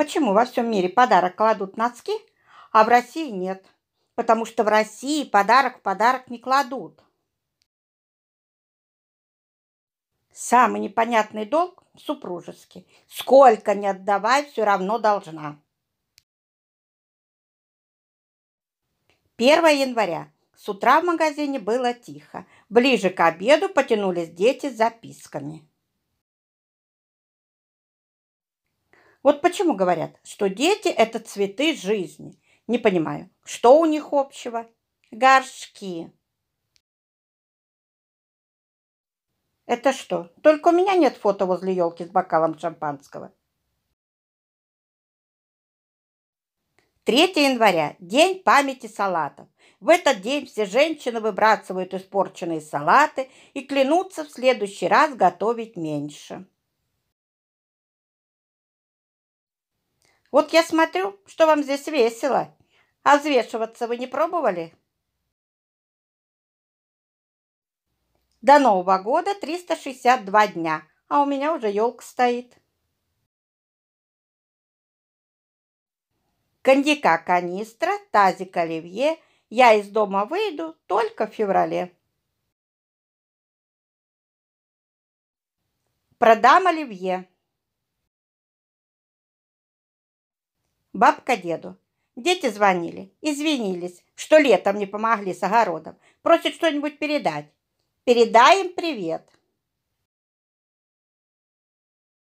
Почему во всем мире подарок кладут носки, а в России нет? Потому что в России подарок в подарок не кладут. Самый непонятный долг – супружеский. Сколько не отдавай, все равно должна. 1 января. С утра в магазине было тихо. Ближе к обеду потянулись дети с записками. Вот почему говорят, что дети – это цветы жизни. Не понимаю, что у них общего? Горшки. Это что, только у меня нет фото возле елки с бокалом шампанского? 3 января – День памяти салатов. В этот день все женщины выбрасывают испорченные салаты и клянутся в следующий раз готовить меньше. Вот я смотрю, что вам здесь весело. А взвешиваться вы не пробовали? До Нового года 362 дня, а у меня уже елка стоит. Коньяка канистра, тазик оливье. Я из дома выйду только в феврале. Продам оливье. Бабка деду. Дети звонили, извинились, что летом не помогли с огородом. Просят что-нибудь передать. Передаем привет.